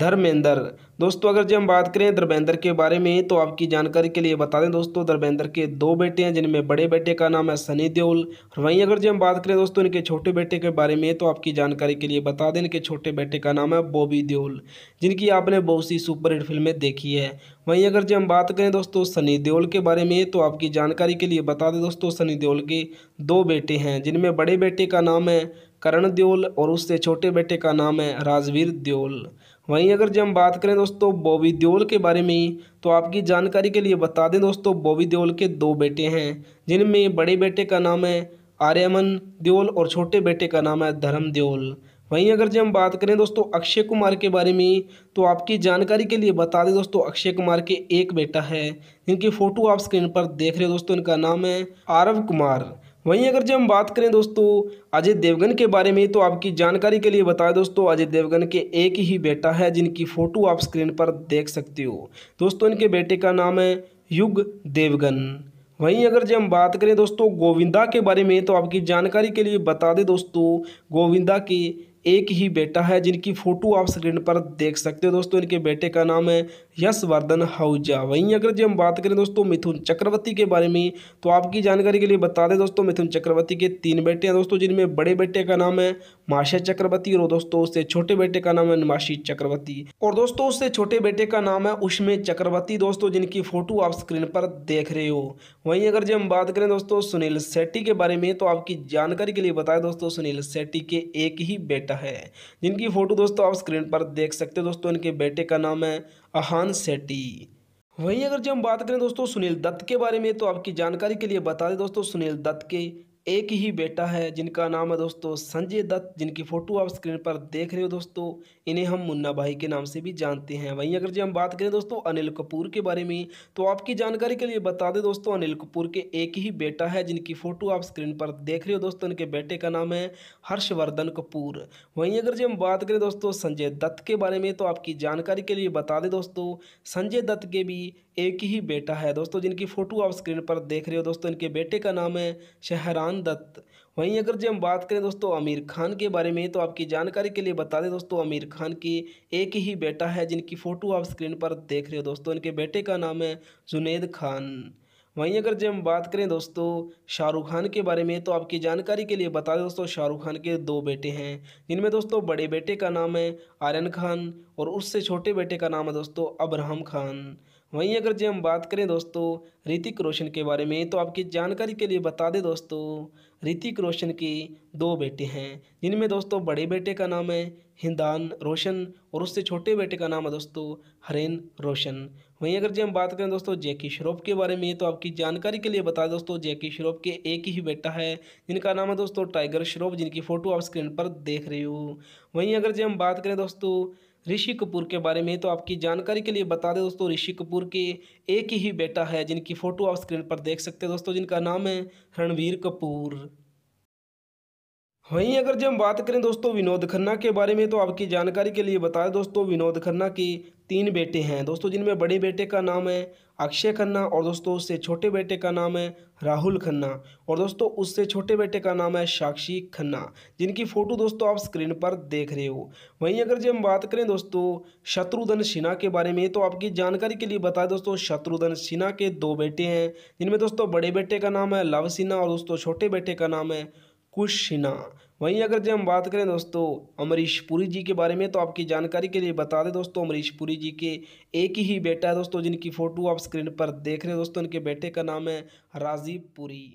धर्मेंद्र दोस्तों अगर जब हम बात करें धर्मेंद्र के बारे में तो आपकी जानकारी के लिए बता दें दोस्तों धर्मेंद्र के दो बेटे हैं जिनमें बड़े बेटे का नाम है सनी देओल और वहीं अगर जब हम बात करें दोस्तों इनके छोटे बेटे के बारे में तो आपकी जानकारी के लिए बता दें इनके छोटे बेटे का नाम है बॉबी देओल जिनकी आपने बहुत सी सुपरहिट फिल्में देखी है वहीं अगर जब हम बात करें दोस्तों सनी देओल के बारे में तो आपकी जानकारी के लिए बता दें दोस्तों सनी देओल के दो बेटे हैं जिनमें बड़े बेटे का नाम है करण देओल और उससे छोटे बेटे का नाम है राजवीर देओल वहीं अगर जब हम बात करें दोस्तों बॉबी देओल के बारे में तो आपकी जानकारी के लिए बता दें दोस्तों बॉबी देओल के दो बेटे हैं जिनमें बड़े बेटे का नाम है आर्यमन देओल और छोटे बेटे का नाम है धर्म देओल वहीं अगर जब हम बात करें दोस्तों अक्षय कुमार के बारे में तो आपकी जानकारी के लिए बता दें दोस्तों अक्षय कुमार के एक बेटा है जिनकी फ़ोटो आप स्क्रीन पर देख रहे हो दोस्तों इनका नाम है आरव कुमार वहीं अगर जब हम बात करें दोस्तों अजय देवगन के बारे में तो आपकी जानकारी के लिए बताएं दोस्तों अजय देवगन के एक ही बेटा है जिनकी फ़ोटो आप स्क्रीन पर देख सकते हो दोस्तों इनके बेटे का नाम है युग देवगन वहीं अगर जब हम बात करें दोस्तों गोविंदा के बारे में तो आपकी जानकारी के लिए बता दें दोस्तों गोविंदा के एक ही बेटा है जिनकी फ़ोटो आप स्क्रीन पर देख सकते हो दोस्तों इनके बेटे का नाम है यशवर्धन हाउजा वहीं अगर जो हम बात करें दोस्तों मिथुन चक्रवर्ती के बारे में तो आपकी जानकारी के लिए बता दें दोस्तों मिथुन चक्रवर्ती के तीन बेटे हैं दोस्तों जिनमें बड़े बेटे का नाम है माशा चक्रवर्ती और दोस्तों उससे छोटे बेटे का नाम है नमाशी चक्रवर्ती और दोस्तों उससे छोटे बेटे का नाम है उष्मे चक्रवर्ती दोस्तों जिनकी फोटो आप स्क्रीन पर देख रहे हो वहीं अगर जो हम बात करें दोस्तों सुनील सेट्टी के बारे में तो आपकी जानकारी के लिए बताएं दोस्तों सुनील सेट्टी के एक ही बेटा है जिनकी फोटो दोस्तों आप स्क्रीन पर देख सकते हो दोस्तों इनके बेटे का नाम है अहान सेट्टी वहीं अगर जब हम बात करें दोस्तों सुनील दत्त के बारे में तो आपकी जानकारी के लिए बता दें दोस्तों सुनील दत्त के एक ही बेटा है जिनका नाम है दोस्तों संजय दत्त जिनकी फ़ोटो आप स्क्रीन पर देख रहे हो दोस्तों इन्हें हम मुन्ना भाई के नाम से भी जानते हैं वहीं अगर जी हम बात करें दोस्तों अनिल कपूर के बारे में तो आपकी जानकारी के लिए बता दें दोस्तों अनिल कपूर के एक ही बेटा है जिनकी फ़ोटो आप स्क्रीन पर देख रहे हो दोस्तों इनके बेटे का नाम है हर्षवर्धन कपूर वहीं अगर जी हम बात करें दोस्तों संजय दत्त के बारे में तो आपकी जानकारी के लिए बता दें दोस्तों संजय दत्त के भी एक ही बेटा है दोस्तों जिनकी फ़ोटो आप स्क्रीन पर देख रहे हो दोस्तों इनके बेटे का नाम है शहरान खान दत्त वहीं अगर जब हम बात करें दोस्तों आमिर खान के बारे में तो आपकी जानकारी के लिए बता दें दोस्तों आमिर खान की एक ही बेटा है जिनकी फ़ोटो आप स्क्रीन पर देख रहे हो दोस्तों इनके बेटे का नाम है जुनेद खान वहीं अगर जब हम बात करें दोस्तों शाहरुख खान के बारे में तो आपकी जानकारी के लिए बता दें दोस्तों शाहरुख खान के दो बेटे हैं जिनमें दोस्तों बड़े बेटे का नाम है आर्यन खान और उससे छोटे बेटे का नाम है दोस्तों अब्राहम खान वहीं अगर जो हम बात करें दोस्तों ऋतिक रोशन के बारे में तो आपकी जानकारी के लिए बता दें दोस्तों ऋतिक रोशन के दो बेटे हैं जिनमें दोस्तों बड़े बेटे का नाम है हिंदान रोशन और उससे छोटे बेटे का नाम है दोस्तों हरेन रोशन वहीं अगर जो हम बात करें दोस्तों जैकी श्रॉफ के बारे में तो आपकी जानकारी के लिए बता दें दोस्तों जैकी श्रॉफ के एक ही बेटा है जिनका नाम है दोस्तों टाइगर श्रॉफ जिनकी फ़ोटो आप स्क्रीन पर देख रहे हो वहीं अगर जो हम बात करें दोस्तों ऋषि कपूर के बारे में तो आपकी जानकारी के लिए बता दें दोस्तों ऋषि कपूर के एक ही बेटा है जिनकी फ़ोटो आप स्क्रीन पर देख सकते हैं दोस्तों जिनका नाम है रणवीर कपूर वहीं अगर जब हम बात करें दोस्तों विनोद खन्ना के बारे में तो आपकी जानकारी के लिए बताएं दोस्तों विनोद खन्ना के तीन बेटे हैं दोस्तों जिनमें बड़े बेटे का नाम है अक्षय खन्ना और दोस्तों उससे छोटे बेटे का नाम है राहुल खन्ना और दोस्तों उससे छोटे बेटे का नाम है साक्षी खन्ना जिनकी फ़ोटो दोस्तों आप स्क्रीन पर देख रहे हो वहीं अगर जब हम बात करें दोस्तों शत्रुधन सिन्हा के बारे में तो आपकी जानकारी के लिए बताएं दोस्तों शत्रुधन सिन्हा के दो बेटे हैं जिनमें दोस्तों बड़े बेटे का नाम है लव सिन्हा और दोस्तों छोटे बेटे का नाम है कुशिना वहीं अगर जब हम बात करें दोस्तों अमरीश पुरी जी के बारे में तो आपकी जानकारी के लिए बता दें दोस्तों अमरीश पुरी जी के एक ही बेटा है दोस्तों जिनकी फ़ोटो आप स्क्रीन पर देख रहे हैं दोस्तों इनके बेटे का नाम है राजीव पुरी